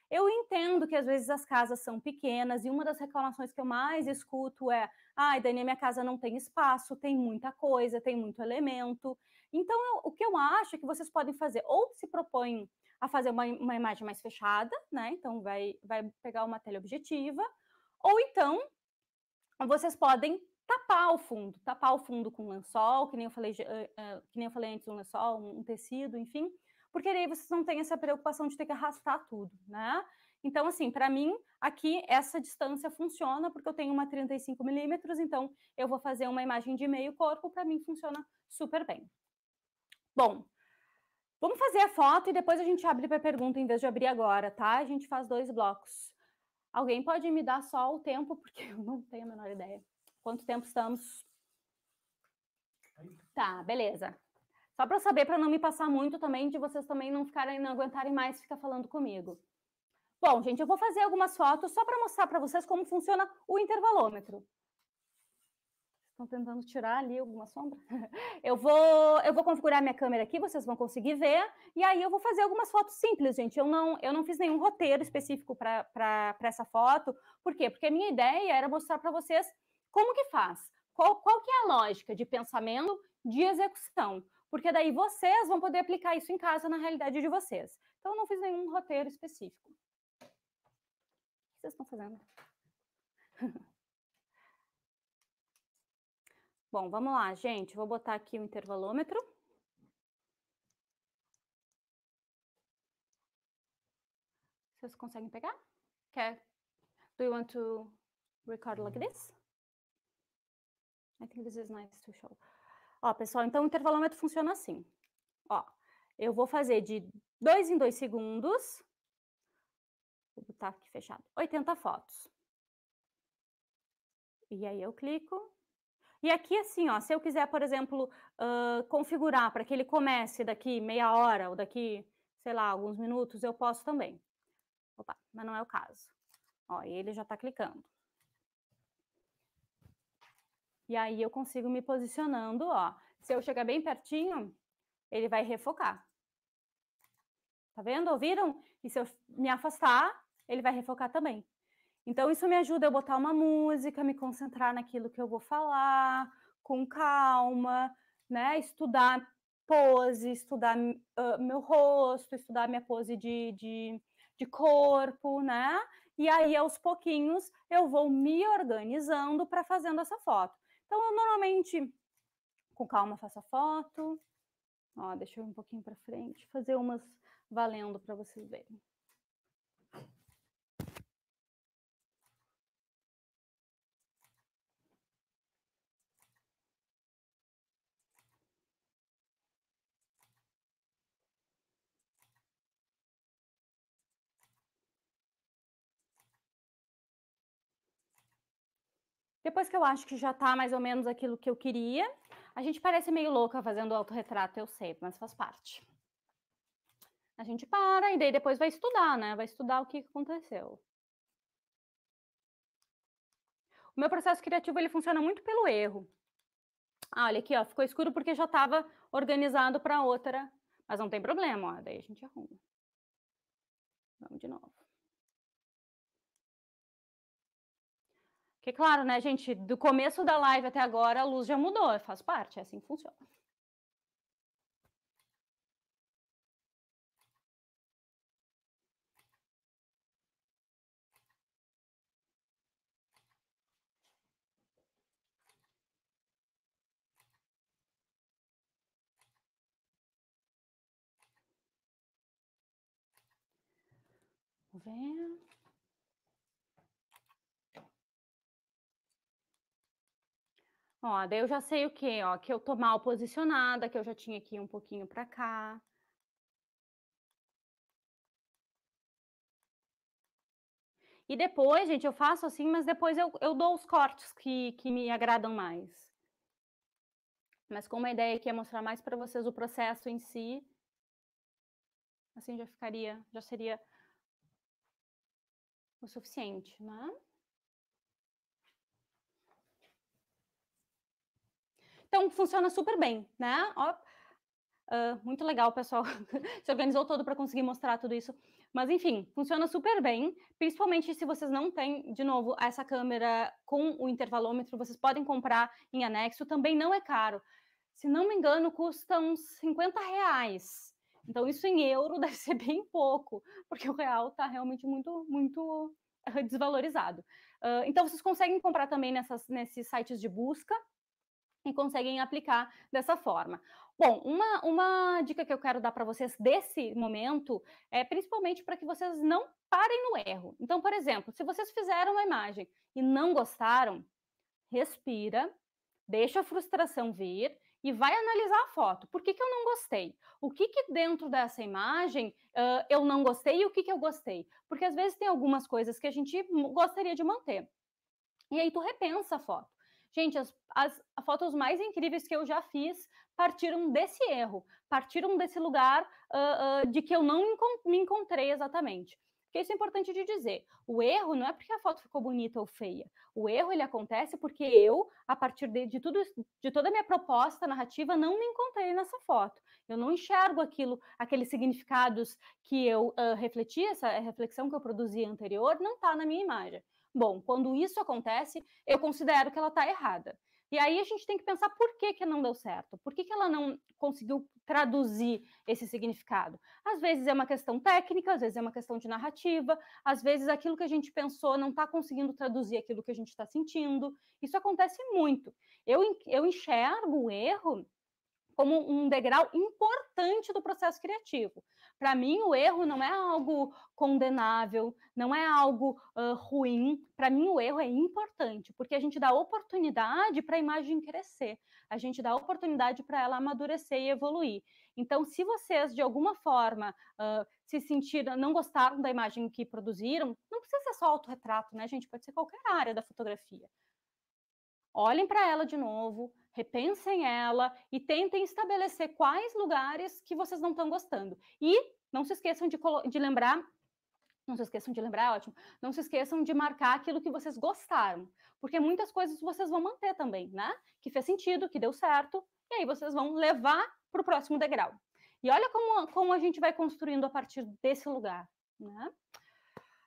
A: Eu entendo que às vezes as casas são pequenas e uma das reclamações que eu mais escuto é: ai, ah, Dani, minha casa não tem espaço, tem muita coisa, tem muito elemento. Então, eu, o que eu acho é que vocês podem fazer, ou se propõem a fazer uma, uma imagem mais fechada, né? Então, vai, vai pegar uma teleobjetiva, ou então vocês podem tapar o fundo, tapar o fundo com um lençol, que nem eu falei, eh, eh, que nem eu falei antes, um lençol, um tecido, enfim, porque aí vocês não têm essa preocupação de ter que arrastar tudo, né? Então, assim, para mim, aqui essa distância funciona porque eu tenho uma 35 milímetros, então eu vou fazer uma imagem de meio corpo, para mim funciona super bem. Bom, vamos fazer a foto e depois a gente abre para pergunta em vez de abrir agora, tá? A gente faz dois blocos. Alguém pode me dar só o tempo, porque eu não tenho a menor ideia. Quanto tempo estamos? Tá, beleza. Só para saber, para não me passar muito também, de vocês também não ficarem, não aguentarem mais ficar falando comigo. Bom, gente, eu vou fazer algumas fotos só para mostrar para vocês como funciona o intervalômetro. Estão tentando tirar ali alguma sombra? Eu vou, eu vou configurar minha câmera aqui, vocês vão conseguir ver. E aí eu vou fazer algumas fotos simples, gente. Eu não, eu não fiz nenhum roteiro específico para essa foto. Por quê? Porque a minha ideia era mostrar para vocês como que faz? Qual, qual que é a lógica de pensamento, de execução? Porque daí vocês vão poder aplicar isso em casa na realidade de vocês. Então, eu não fiz nenhum roteiro específico. O que vocês estão fazendo? Bom, vamos lá, gente. Vou botar aqui o intervalômetro. Vocês conseguem pegar? Quer? Do you want to record like hum. this? I think this is nice to show. Ó, pessoal, então o intervalômetro funciona assim. Ó, eu vou fazer de dois em dois segundos, vou botar aqui fechado, 80 fotos. E aí eu clico. E aqui assim, ó, se eu quiser, por exemplo, uh, configurar para que ele comece daqui meia hora ou daqui, sei lá, alguns minutos, eu posso também. Opa, mas não é o caso. Ó, ele já está clicando. E aí eu consigo me posicionando, ó. Se eu chegar bem pertinho, ele vai refocar. Tá vendo? Ouviram? E se eu me afastar, ele vai refocar também. Então isso me ajuda a botar uma música, me concentrar naquilo que eu vou falar, com calma, né? Estudar pose, estudar uh, meu rosto, estudar minha pose de, de, de corpo, né? E aí, aos pouquinhos, eu vou me organizando para fazendo essa foto. Então, eu normalmente, com calma, faço a foto. Ó, deixa eu ir um pouquinho para frente, fazer umas valendo para vocês verem. Depois que eu acho que já tá mais ou menos aquilo que eu queria, a gente parece meio louca fazendo autorretrato, eu sei, mas faz parte. A gente para e daí depois vai estudar, né? Vai estudar o que aconteceu. O meu processo criativo ele funciona muito pelo erro. Ah, olha aqui, ó, ficou escuro porque já estava organizado para outra, mas não tem problema, ó, daí a gente arruma. Vamos de novo. Porque, claro, né, gente, do começo da live até agora a luz já mudou, faz parte, é assim que funciona. Vamos ver. Ó, daí eu já sei o quê? Ó, que eu tô mal posicionada, que eu já tinha aqui um pouquinho para cá. E depois, gente, eu faço assim, mas depois eu, eu dou os cortes que, que me agradam mais. Mas como a ideia aqui é mostrar mais para vocês o processo em si, assim já ficaria, já seria o suficiente, né? Então, funciona super bem, né? Ó, uh, muito legal, pessoal. se organizou todo para conseguir mostrar tudo isso. Mas, enfim, funciona super bem, principalmente se vocês não têm, de novo, essa câmera com o intervalômetro. Vocês podem comprar em anexo, também não é caro. Se não me engano, custa uns 50 reais. Então, isso em euro deve ser bem pouco, porque o real está realmente muito, muito eh, desvalorizado. Uh, então, vocês conseguem comprar também nessas, nesses sites de busca, e conseguem aplicar dessa forma. Bom, uma, uma dica que eu quero dar para vocês desse momento é principalmente para que vocês não parem no erro. Então, por exemplo, se vocês fizeram uma imagem e não gostaram, respira, deixa a frustração vir e vai analisar a foto. Por que, que eu não gostei? O que, que dentro dessa imagem uh, eu não gostei e o que, que eu gostei? Porque às vezes tem algumas coisas que a gente gostaria de manter. E aí tu repensa a foto. Gente, as, as fotos mais incríveis que eu já fiz partiram desse erro, partiram desse lugar uh, uh, de que eu não encont me encontrei exatamente. Porque isso é importante de dizer. O erro não é porque a foto ficou bonita ou feia. O erro ele acontece porque eu, a partir de, de tudo, de toda a minha proposta narrativa, não me encontrei nessa foto. Eu não enxergo aquilo, aqueles significados que eu uh, refleti, essa reflexão que eu produzi anterior, não está na minha imagem. Bom, quando isso acontece, eu considero que ela está errada. E aí a gente tem que pensar por que, que não deu certo, por que, que ela não conseguiu traduzir esse significado. Às vezes é uma questão técnica, às vezes é uma questão de narrativa, às vezes aquilo que a gente pensou não está conseguindo traduzir aquilo que a gente está sentindo. Isso acontece muito. Eu, eu enxergo o erro como um degrau importante do processo criativo. Para mim, o erro não é algo condenável, não é algo uh, ruim. Para mim, o erro é importante, porque a gente dá oportunidade para a imagem crescer, a gente dá oportunidade para ela amadurecer e evoluir. Então, se vocês de alguma forma uh, se sentiram, não gostaram da imagem que produziram, não precisa ser só autorretrato, né, gente? Pode ser qualquer área da fotografia olhem para ela de novo, repensem ela e tentem estabelecer quais lugares que vocês não estão gostando. E não se esqueçam de, de lembrar não se esqueçam de lembrar, ótimo. Não se esqueçam de marcar aquilo que vocês gostaram, porque muitas coisas vocês vão manter também, né? Que fez sentido, que deu certo, e aí vocês vão levar para o próximo degrau. E olha como, como a gente vai construindo a partir desse lugar, né?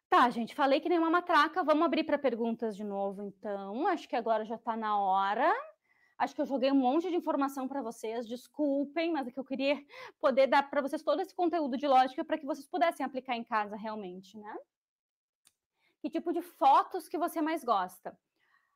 A: Tá, gente, falei que nem uma matraca. Vamos abrir para perguntas de novo, então. Acho que agora já está na hora. Acho que eu joguei um monte de informação para vocês. Desculpem, mas é que eu queria poder dar para vocês todo esse conteúdo de lógica para que vocês pudessem aplicar em casa realmente, né? Que tipo de fotos que você mais gosta?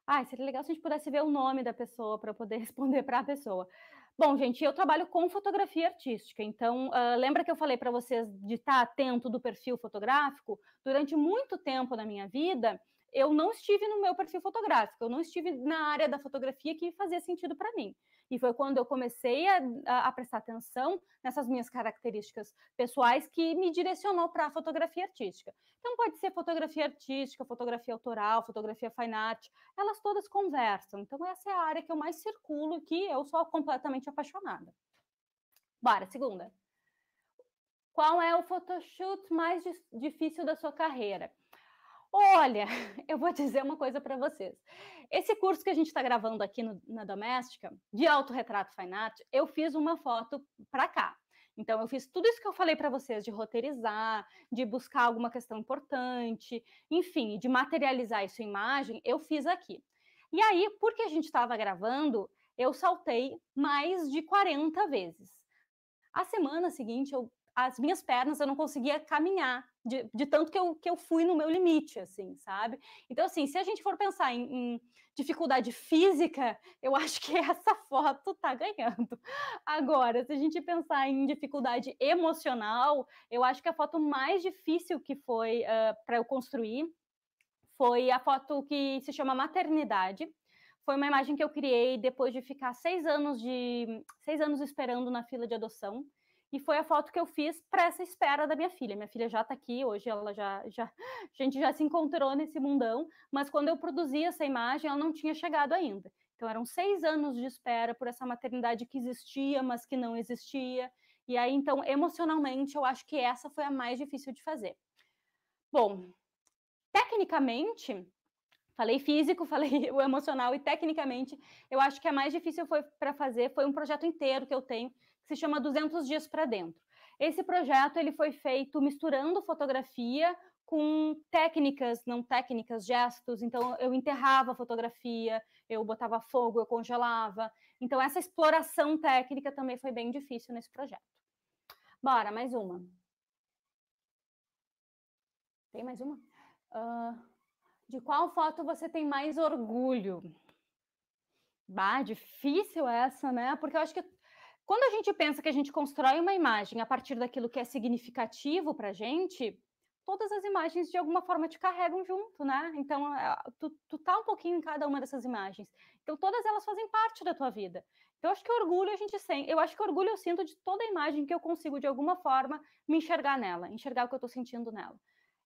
A: Ah, seria legal se a gente pudesse ver o nome da pessoa para poder responder para a pessoa. Bom, gente, eu trabalho com fotografia artística, então uh, lembra que eu falei para vocês de estar tá atento do perfil fotográfico? Durante muito tempo na minha vida, eu não estive no meu perfil fotográfico, eu não estive na área da fotografia que fazia sentido para mim. E foi quando eu comecei a, a, a, prestar atenção nessas minhas características pessoais que me direcionou para a fotografia artística. Então, pode ser fotografia artística, fotografia autoral, fotografia fine art, elas todas conversam. Então, essa é a área que eu mais circulo, que eu sou completamente apaixonada. Bora, segunda. Qual é o photoshoot mais difícil da sua carreira? Olha, eu vou dizer uma coisa para vocês. Esse curso que a gente está gravando aqui no, na Doméstica, de autorretrato fine art, eu fiz uma foto para cá. Então, eu fiz tudo isso que eu falei para vocês, de roteirizar, de buscar alguma questão importante, enfim, de materializar isso em imagem, eu fiz aqui. E aí, porque a gente estava gravando, eu saltei mais de 40 vezes. A semana seguinte, eu as minhas pernas eu não conseguia caminhar de, de, tanto que eu, que eu fui no meu limite, assim, sabe? Então, assim, se a gente for pensar em, em dificuldade física, eu acho que essa foto tá ganhando. Agora, se a gente pensar em dificuldade emocional, eu acho que a foto mais difícil que foi uh, para eu construir foi a foto que se chama Maternidade, foi uma imagem que eu criei depois de ficar seis anos de seis anos esperando na fila de adoção. E foi a foto que eu fiz para essa espera da minha filha. Minha filha já está aqui, hoje ela já, já. A gente já se encontrou nesse mundão, mas quando eu produzi essa imagem, ela não tinha chegado ainda. Então eram seis anos de espera por essa maternidade que existia, mas que não existia. E aí, então, emocionalmente, eu acho que essa foi a mais difícil de fazer. Bom, tecnicamente, falei físico, falei o emocional e tecnicamente, eu acho que a mais difícil foi para fazer foi um projeto inteiro que eu tenho que se chama 200 dias para dentro. Esse projeto ele foi feito misturando fotografia com técnicas, não técnicas, gestos. Então, eu enterrava a fotografia, eu botava fogo, eu congelava. Então, essa exploração técnica também foi bem difícil nesse projeto. Bora, mais uma. Tem mais uma? Uh, de qual foto você tem mais orgulho? Bah, difícil essa, né? Porque eu acho que quando a gente pensa que a gente constrói uma imagem a partir daquilo que é significativo para a gente, todas as imagens de alguma forma te carregam junto, né? Então, é, tu, tu tá um pouquinho em cada uma dessas imagens. Então, todas elas fazem parte da tua vida. Então, acho que orgulho a gente sente, eu acho que orgulho eu sinto de toda imagem que eu consigo, de alguma forma, me enxergar nela, enxergar o que eu estou sentindo nela.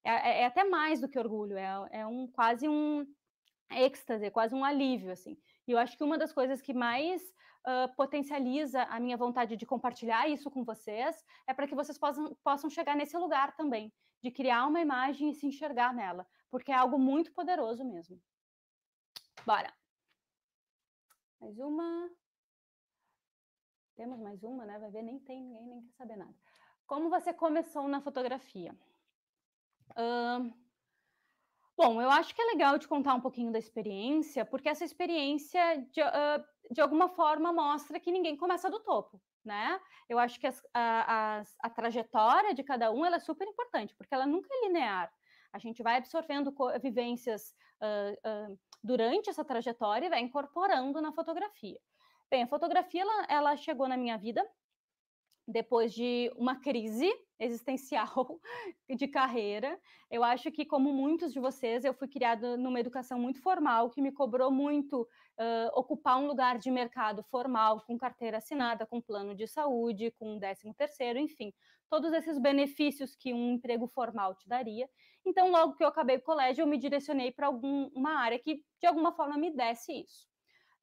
A: É, é, é, até mais do que orgulho, é, é um quase um êxtase, quase um alívio, assim. E eu acho que uma das coisas que mais uh, potencializa a minha vontade de compartilhar isso com vocês, é para que vocês possam, possam chegar nesse lugar também, de criar uma imagem e se enxergar nela, porque é algo muito poderoso mesmo. Bora! Mais uma. Temos mais uma, né? Vai ver, nem tem ninguém, nem quer saber nada. Como você começou na fotografia? Uh, Bom, eu acho que é legal te contar um pouquinho da experiência, porque essa experiência, de, uh, de alguma forma, mostra que ninguém começa do topo, né? Eu acho que as, a, a, a trajetória de cada um é super importante, porque ela nunca é linear. A gente vai absorvendo vivências uh, uh, durante essa trajetória e vai incorporando na fotografia. Bem, a fotografia ela, ela chegou na minha vida depois de uma crise existencial de carreira. Eu acho que, como muitos de vocês, eu fui criada numa educação muito formal, que me cobrou muito uh, ocupar um lugar de mercado formal, com carteira assinada, com plano de saúde, com décimo terceiro, enfim, todos esses benefícios que um emprego formal te daria. Então, logo que eu acabei o colégio, eu me direcionei para alguma área que, de alguma forma, me desse isso.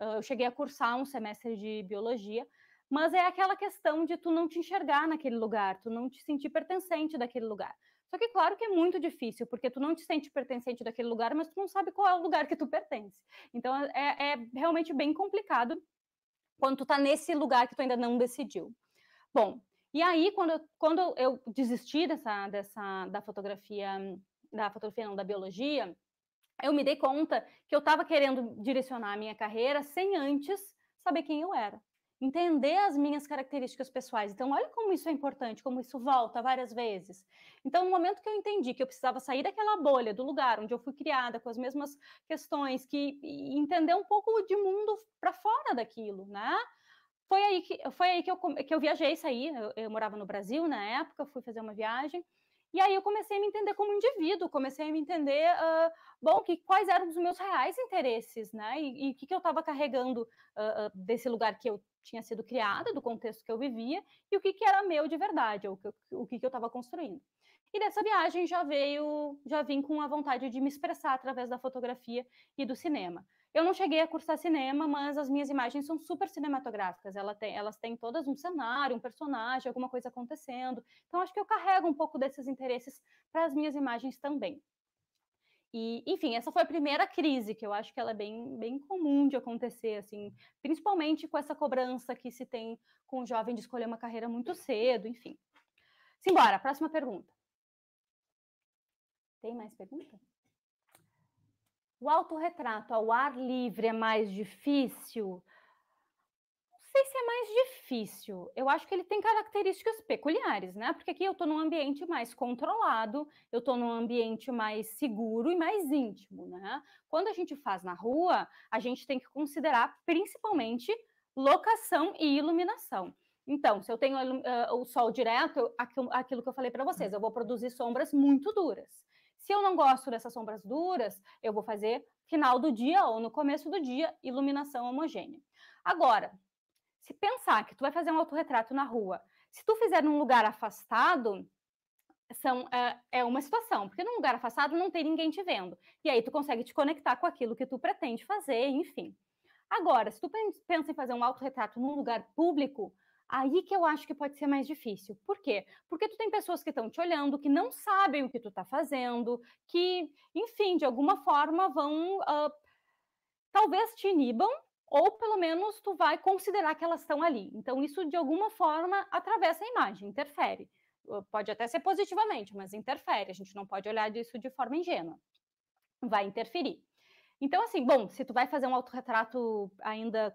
A: Uh, eu cheguei a cursar um semestre de biologia, mas é aquela questão de tu não te enxergar naquele lugar, tu não te sentir pertencente daquele lugar. Só que claro que é muito difícil, porque tu não te sente pertencente daquele lugar, mas tu não sabe qual é o lugar que tu pertence. Então é, é realmente bem complicado quando tu tá nesse lugar que tu ainda não decidiu. Bom, e aí quando eu, quando eu desisti dessa, dessa da fotografia, da fotografia não, da biologia, eu me dei conta que eu estava querendo direcionar a minha carreira sem antes saber quem eu era entender as minhas características pessoais. Então, olha como isso é importante, como isso volta várias vezes. Então, no momento que eu entendi que eu precisava sair daquela bolha, do lugar onde eu fui criada, com as mesmas questões, que entender um pouco de mundo para fora daquilo, né? Foi aí que, foi aí que, eu, que eu viajei, saí, eu, eu morava no Brasil na época, fui fazer uma viagem, e aí eu comecei a me entender como indivíduo, comecei a me entender, uh, bom, que, quais eram os meus reais interesses, né? E o que, que eu estava carregando uh, desse lugar que eu tinha sido criada, do contexto que eu vivia, e o que, que era meu de verdade, o que, o que, que eu estava construindo. E dessa viagem já veio, já vim com a vontade de me expressar através da fotografia e do cinema. Eu não cheguei a cursar cinema, mas as minhas imagens são super cinematográficas. Elas têm, elas têm todas um cenário, um personagem, alguma coisa acontecendo. Então acho que eu carrego um pouco desses interesses para as minhas imagens também. E, enfim, essa foi a primeira crise, que eu acho que ela é bem, bem comum de acontecer, assim, principalmente com essa cobrança que se tem com o jovem de escolher uma carreira muito cedo, enfim. Simbora, próxima pergunta. Tem mais pergunta? O autorretrato ao ar livre é mais difícil? sei se é mais difícil. Eu acho que ele tem características peculiares, né? Porque aqui eu estou num ambiente mais controlado, eu estou num ambiente mais seguro e mais íntimo, né? Quando a gente faz na rua, a gente tem que considerar principalmente locação e iluminação. Então, se eu tenho uh, o sol direto, aquilo, aquilo que eu falei para vocês, eu vou produzir sombras muito duras. Se eu não gosto dessas sombras duras, eu vou fazer final do dia ou no começo do dia iluminação homogênea. Agora, se pensar que tu vai fazer um autorretrato na rua, se tu fizer num lugar afastado, são, é, é uma situação, porque num lugar afastado não tem ninguém te vendo. E aí tu consegue te conectar com aquilo que tu pretende fazer, enfim. Agora, se tu pensa em fazer um autorretrato num lugar público, aí que eu acho que pode ser mais difícil. Por quê? Porque tu tem pessoas que estão te olhando, que não sabem o que tu tá fazendo, que, enfim, de alguma forma vão. Uh, talvez te inibam ou pelo menos tu vai considerar que elas estão ali. Então, isso de alguma forma atravessa a imagem, interfere. Pode até ser positivamente, mas interfere. A gente não pode olhar isso de forma ingênua. Vai interferir. Então, assim, bom, se tu vai fazer um autorretrato ainda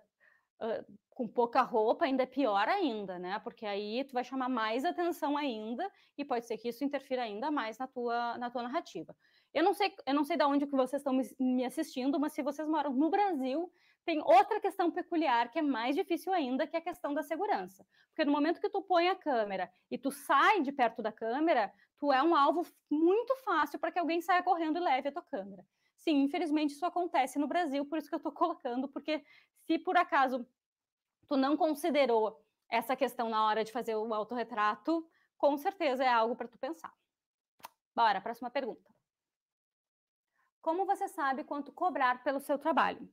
A: uh, com pouca roupa, ainda é pior ainda, né? Porque aí tu vai chamar mais atenção ainda e pode ser que isso interfira ainda mais na tua, na tua narrativa. Eu não sei, eu não sei de onde que vocês estão me assistindo, mas se vocês moram no Brasil, tem outra questão peculiar que é mais difícil ainda, que é a questão da segurança. Porque no momento que tu põe a câmera e tu sai de perto da câmera, tu é um alvo muito fácil para que alguém saia correndo e leve a tua câmera. Sim, infelizmente isso acontece no Brasil, por isso que eu estou colocando, porque se por acaso tu não considerou essa questão na hora de fazer o autorretrato, com certeza é algo para tu pensar. Bora, próxima pergunta. Como você sabe quanto cobrar pelo seu trabalho?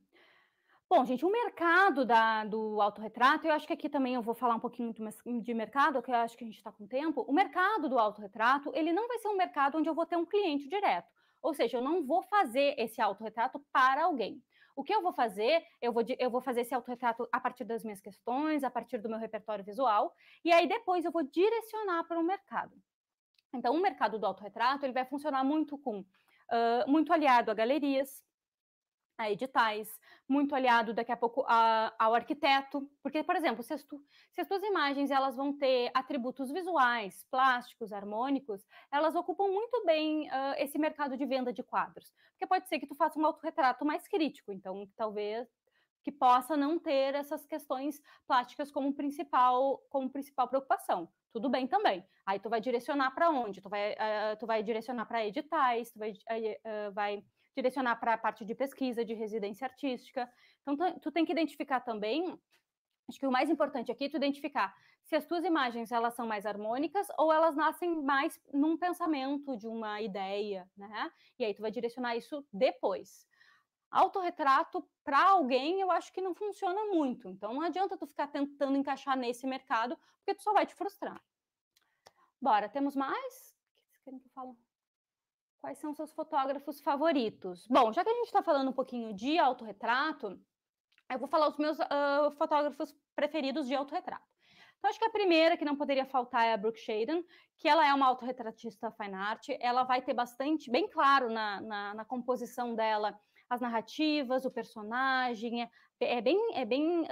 A: Bom, gente, o mercado da, do autorretrato, eu acho que aqui também eu vou falar um pouquinho de mercado, que eu acho que a gente está com tempo. O mercado do autorretrato, ele não vai ser um mercado onde eu vou ter um cliente direto. Ou seja, eu não vou fazer esse autorretrato para alguém. O que eu vou fazer? Eu vou, eu vou fazer esse autorretrato a partir das minhas questões, a partir do meu repertório visual, e aí depois eu vou direcionar para o mercado. Então, o mercado do autorretrato ele vai funcionar muito com uh, muito aliado a galerias, a editais, muito aliado daqui a pouco a, ao arquiteto, porque, por exemplo, se as, tu, se as tuas imagens elas vão ter atributos visuais, plásticos, harmônicos, elas ocupam muito bem uh, esse mercado de venda de quadros, porque pode ser que tu faça um autorretrato mais crítico, então talvez que possa não ter essas questões plásticas como principal como principal preocupação. Tudo bem também. Aí tu vai direcionar para onde? Tu vai, uh, tu vai direcionar para editais, tu vai, uh, vai direcionar para a parte de pesquisa, de residência artística. Então, tu tem que identificar também Acho que o mais importante aqui é tu identificar se as tuas imagens elas são mais harmônicas ou elas nascem mais num pensamento de uma ideia, né? E aí tu vai direcionar isso depois. Autorretrato para alguém eu acho que não funciona muito. Então não adianta tu ficar tentando encaixar nesse mercado, porque tu só vai te frustrar. Bora, temos mais? O que vocês querem que eu fale? Quais são seus fotógrafos favoritos? Bom, já que a gente está falando um pouquinho de autorretrato, eu vou falar os meus uh, fotógrafos preferidos de autorretrato. Então, acho que a primeira que não poderia faltar é a Brooke Shaden, que ela é uma autorretratista fine art. Ela vai ter bastante, bem claro na, na, na composição dela, as narrativas, o personagem. É, é bem, é bem uh,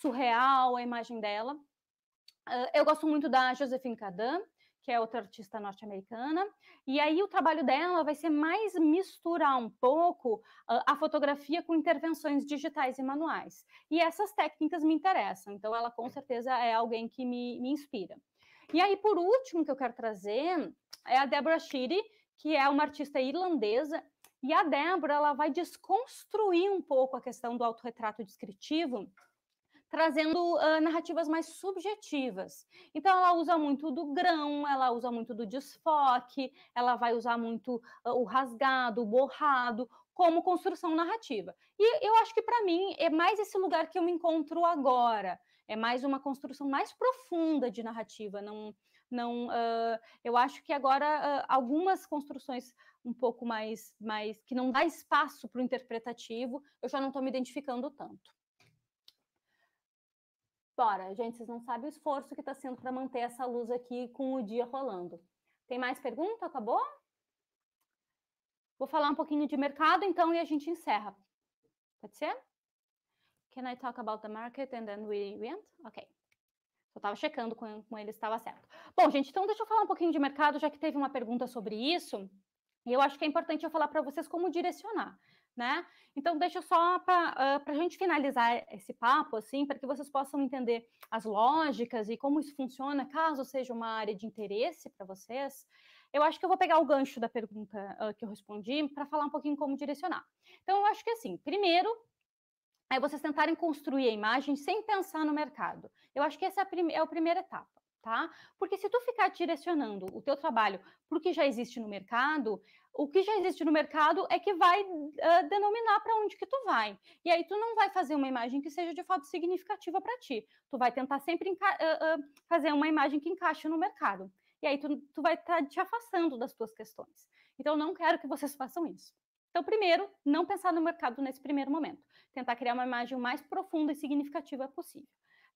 A: surreal a imagem dela. Uh, eu gosto muito da Josephine Cadin que é outra artista norte-americana. E aí o trabalho dela vai ser mais misturar um pouco ah, a, fotografia com intervenções digitais e manuais. E essas técnicas me interessam, então ela com certeza é alguém que me, me inspira. E aí, por último, que eu quero trazer é a Deborah Sheedy, que é uma artista irlandesa. E a Débora ela vai desconstruir um pouco a questão do autorretrato descritivo trazendo uh, narrativas mais subjetivas. Então, ela usa muito do grão, ela usa muito do desfoque, ela vai usar muito uh, o rasgado, o borrado, como construção narrativa. E eu acho que, para mim, é mais esse lugar que eu me encontro agora. É mais uma construção mais profunda de narrativa. Não, não, uh, eu acho que agora algumas construções um pouco mais, mais que não dá espaço para o interpretativo, eu já não estou me identificando tanto. Bora, gente, vocês não sabem o esforço que está sendo para manter essa luz aqui com o dia rolando. Tem mais pergunta? Acabou? Vou falar um pouquinho de mercado, então, e a gente encerra. Pode ser? Can I talk about the market and then we end? Ok. Eu estava checando com, com ele estava certo. Bom, gente, então deixa eu falar um pouquinho de mercado, já que teve uma pergunta sobre isso. E eu acho que é importante eu falar para vocês como direcionar né? Então, deixa só para uh, ah, a gente finalizar esse papo, assim, para que vocês possam entender as lógicas e como isso funciona, caso seja uma área de interesse para vocês. Eu acho que eu vou pegar o gancho da pergunta uh, que eu respondi para falar um pouquinho como direcionar. Então, eu acho que assim, primeiro, é vocês tentarem construir a imagem sem pensar no mercado. Eu acho que essa é a, é a primeira etapa. Tá? Porque se tu ficar direcionando o teu trabalho para o que já existe no mercado, o que já existe no mercado é que vai uh, denominar para onde que tu vai. E aí tu não vai fazer uma imagem que seja de fato significativa para ti. Tu vai tentar sempre uh, uh, fazer uma imagem que encaixe no mercado. E aí tu, tu vai estar tá te afastando das tuas questões. Então não quero que vocês façam isso. Então, primeiro, não pensar no mercado nesse primeiro momento. Tentar criar uma imagem o mais profunda e significativa possível.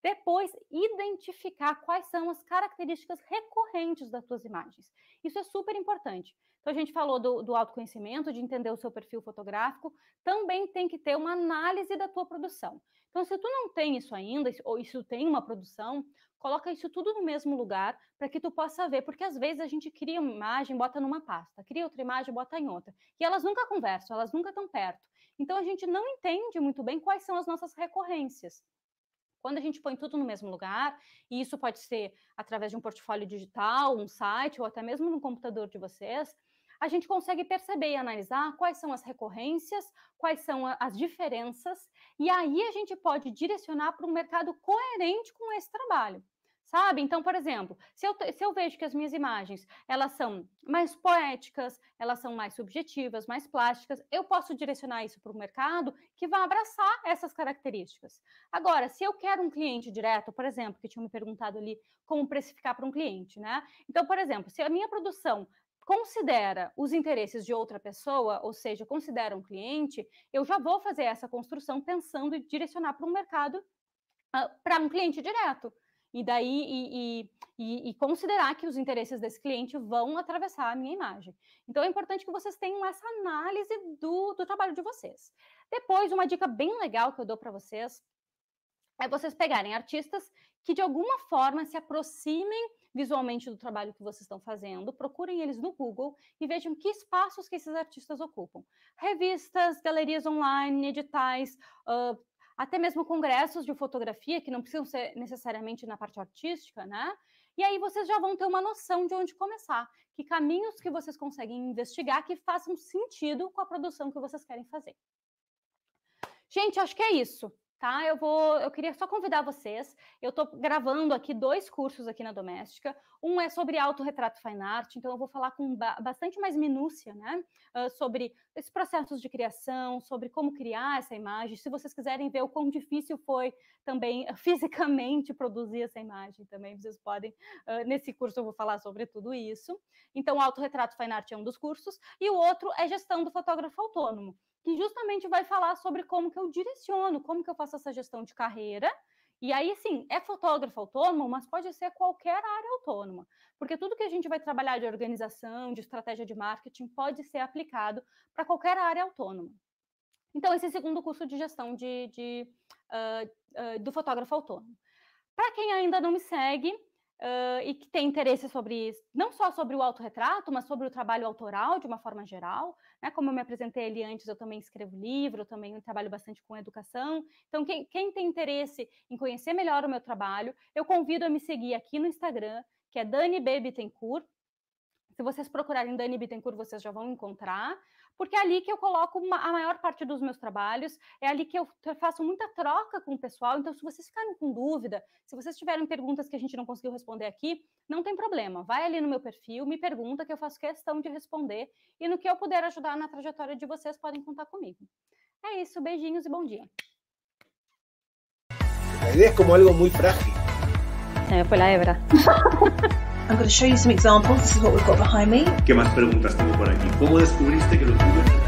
A: Depois, identificar quais são as características recorrentes das tuas imagens. Isso é super importante. Então, a gente falou do, do autoconhecimento, de entender o seu perfil fotográfico, também tem que ter uma análise da tua produção. Então, se tu não tem isso ainda, ou isso tem uma produção, coloca isso tudo no mesmo lugar para que tu possa ver, porque às vezes a gente cria uma imagem, bota numa pasta, cria outra imagem, bota em outra, e elas nunca conversam, elas nunca estão perto. Então, a gente não entende muito bem quais são as nossas recorrências. Quando a gente põe tudo no mesmo lugar, e isso pode ser através de um portfólio digital, um site ou até mesmo no computador de vocês, a gente consegue perceber e analisar quais são as recorrências, quais são as diferenças, e aí a gente pode direcionar para um mercado coerente com esse trabalho. Sabe? Então, por exemplo, se eu, se eu vejo que as minhas imagens elas são mais poéticas, elas são mais subjetivas, mais plásticas, eu posso direcionar isso para o mercado que vai abraçar essas características. Agora, se eu quero um cliente direto, por exemplo, que tinha me perguntado ali como precificar para um cliente, né? Então, por exemplo, se a minha produção considera os interesses de outra pessoa, ou seja, considera um cliente, eu já vou fazer essa construção pensando em direcionar para um mercado, ah, para um cliente direto. E daí, e, e, e, considerar que os interesses desse cliente vão atravessar a minha imagem. Então, é importante que vocês tenham essa análise do, do trabalho de vocês. Depois, uma dica bem legal que eu dou para vocês é vocês pegarem artistas que, de alguma forma, se aproximem visualmente do trabalho que vocês estão fazendo, procurem eles no Google e vejam que espaços que esses artistas ocupam. Revistas, galerias online, editais, uh, até mesmo congressos de fotografia, que não precisam ser necessariamente na parte artística, né? E aí vocês já vão ter uma noção de onde começar, que caminhos que vocês conseguem investigar que façam sentido com a produção que vocês querem fazer. Gente, acho que é isso tá? Eu vou, eu queria só convidar vocês. Eu estou gravando aqui dois cursos aqui na Doméstica. Um é sobre autorretrato fine art, então eu vou falar com ba bastante mais minúcia, né, uh, sobre esses processos de criação, sobre como criar essa imagem. Se vocês quiserem ver o quão difícil foi também uh, fisicamente produzir essa imagem, também vocês podem uh, nesse curso eu vou falar sobre tudo isso. Então, autorretrato fine art é um dos cursos e o outro é gestão do fotógrafo autônomo que justamente vai falar sobre como que eu direciono, como que eu faço essa gestão de carreira. E aí, sim, é fotógrafo autônomo, mas pode ser qualquer área autônoma, porque tudo que a gente vai trabalhar de organização, de estratégia de marketing, pode ser aplicado para qualquer área autônoma. Então, esse segundo curso de gestão de, de uh, uh, do fotógrafo autônomo. Para quem ainda não me segue, uh, e que tem interesse sobre isso, não só sobre o autorretrato, mas sobre o trabalho autoral de uma forma geral. Né? Como eu me apresentei ali antes, eu também escrevo livro, eu também trabalho bastante com educação. Então, quem, quem tem interesse em conhecer melhor o meu trabalho, eu convido a me seguir aqui no Instagram, que é Dani Bittencourt. Se vocês procurarem Dani Bittencourt, vocês já vão encontrar porque é ali que eu coloco uma, a maior parte dos meus trabalhos, é ali que eu faço muita troca com o pessoal. Então, se vocês ficarem com dúvida, se vocês tiverem perguntas que a gente não conseguiu responder aqui, não tem problema. Vai ali no meu perfil, me pergunta, que eu faço questão de responder. E no que eu puder ajudar na trajetória de vocês, podem contar comigo. É isso, beijinhos e bom dia. A ideia é como algo muito frágil. Se me fue la hebra. I'm going to show you some examples. This is what we've got behind me. ¿Qué más preguntas tengo por aquí? ¿Cómo descubriste que los Google